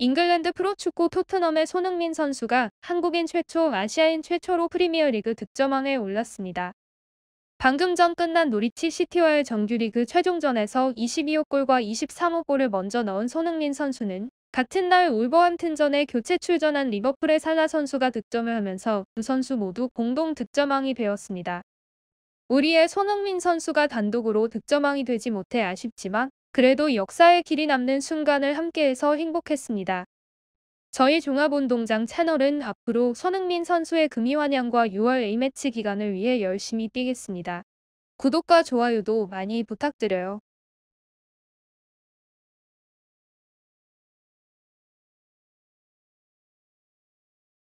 잉글랜드 프로축구 토트넘의 손흥민 선수가 한국인 최초 아시아인 최초로 프리미어리그 득점왕에 올랐습니다. 방금 전 끝난 노리치 시티와의 정규리그 최종전에서 22호 골과 23호 골을 먼저 넣은 손흥민 선수는 같은 날 울버햄튼전에 교체 출전한 리버풀의 살라 선수가 득점을 하면서 두 선수 모두 공동 득점왕이 되었습니다. 우리의 손흥민 선수가 단독으로 득점왕이 되지 못해 아쉽지만 그래도 역사의 길이 남는 순간을 함께해서 행복했습니다. 저희 종합운동장 채널은 앞으로 손흥민 선수의 금이환영과 6월 A매치 기간을 위해 열심히 뛰겠습니다. 구독과 좋아요도 많이 부탁드려요.